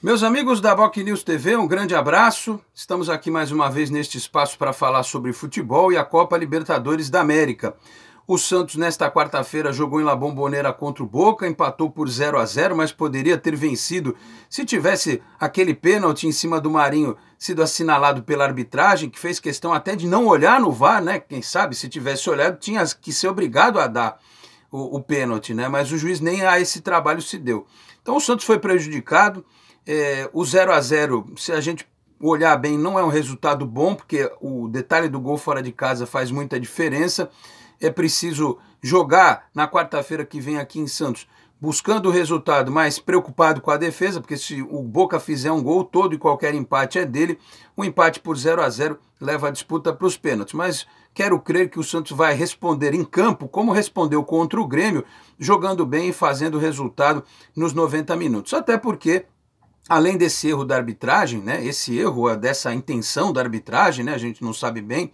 Meus amigos da Boc News TV, um grande abraço. Estamos aqui mais uma vez neste espaço para falar sobre futebol e a Copa Libertadores da América. O Santos, nesta quarta-feira, jogou em La Bombonera contra o Boca, empatou por 0 a 0 mas poderia ter vencido se tivesse aquele pênalti em cima do Marinho sido assinalado pela arbitragem, que fez questão até de não olhar no VAR, né? Quem sabe, se tivesse olhado, tinha que ser obrigado a dar o, o pênalti, né? Mas o juiz nem a esse trabalho se deu. Então o Santos foi prejudicado. É, o 0 a 0 se a gente olhar bem, não é um resultado bom, porque o detalhe do gol fora de casa faz muita diferença. É preciso jogar na quarta-feira que vem aqui em Santos, buscando o resultado, mas preocupado com a defesa, porque se o Boca fizer um gol, todo e qualquer empate é dele. O um empate por 0 a 0 leva a disputa para os pênaltis. Mas quero crer que o Santos vai responder em campo, como respondeu contra o Grêmio, jogando bem e fazendo o resultado nos 90 minutos. Até porque além desse erro da arbitragem, né, esse erro dessa intenção da arbitragem, né, a gente não sabe bem,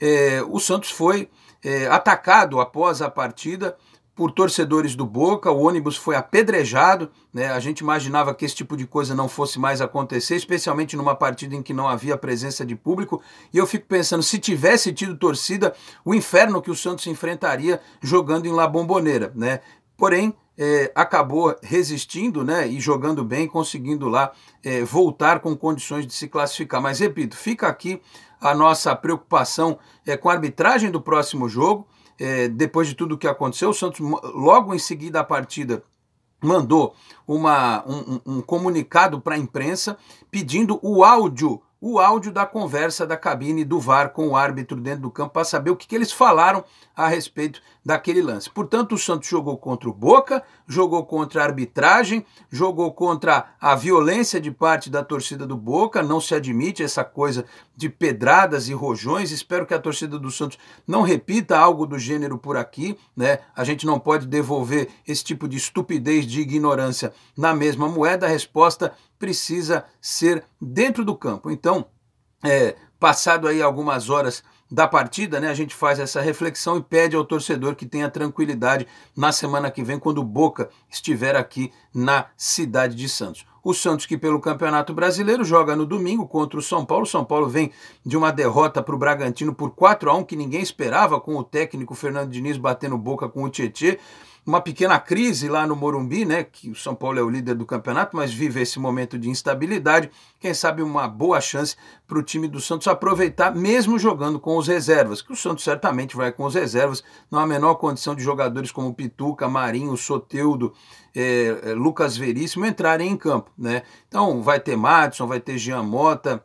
é, o Santos foi é, atacado após a partida por torcedores do Boca, o ônibus foi apedrejado, né, a gente imaginava que esse tipo de coisa não fosse mais acontecer, especialmente numa partida em que não havia presença de público, e eu fico pensando, se tivesse tido torcida, o inferno que o Santos enfrentaria jogando em La Bombonera, né, porém é, acabou resistindo né, e jogando bem, conseguindo lá é, voltar com condições de se classificar. Mas repito, fica aqui a nossa preocupação é, com a arbitragem do próximo jogo. É, depois de tudo o que aconteceu, o Santos, logo em seguida à partida, mandou uma, um, um comunicado para a imprensa pedindo o áudio o áudio da conversa da cabine do VAR com o árbitro dentro do campo para saber o que, que, eles falaram a respeito daquele lance. Portanto, o Santos jogou contra o Boca, jogou contra a arbitragem, jogou contra a violência de parte da torcida do Boca. Não se admite essa coisa de pedradas e rojões. Espero que a torcida do Santos não repita algo do gênero por aqui. Né? A gente não pode devolver esse tipo de estupidez, de ignorância na mesma moeda. A resposta precisa ser dentro do campo. Então, é, passado aí algumas horas da partida, né, a gente faz essa reflexão e pede ao torcedor que tenha tranquilidade na semana que vem, quando o Boca estiver aqui na cidade de Santos. O Santos, que pelo Campeonato Brasileiro joga no domingo contra o São Paulo. O São Paulo vem de uma derrota para o Bragantino por 4 a 1 que ninguém esperava, com o técnico Fernando Diniz batendo boca com o Tietê uma pequena crise lá no Morumbi, né, que o São Paulo é o líder do campeonato, mas vive esse momento de instabilidade. Quem sabe uma boa chance para o time do Santos aproveitar, mesmo jogando com os reservas, que o Santos certamente vai com os reservas, não há a menor condição de jogadores como Pituca, Marinho, Soteudo, é, é Lucas Veríssimo entrarem em campo. Né? Então vai ter Madison, vai ter Mota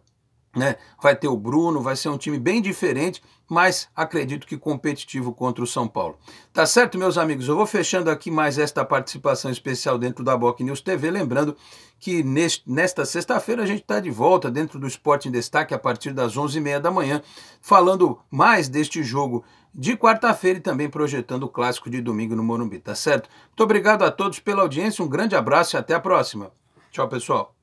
né? Vai ter o Bruno, vai ser um time bem diferente, mas acredito que competitivo contra o São Paulo. Tá certo, meus amigos? Eu vou fechando aqui mais esta participação especial dentro da Boc News TV, lembrando que neste, nesta sexta-feira a gente está de volta dentro do Esporte em Destaque a partir das 11h30 da manhã, falando mais deste jogo de quarta-feira e também projetando o clássico de domingo no Morumbi, tá certo? Muito obrigado a todos pela audiência, um grande abraço e até a próxima. Tchau, pessoal.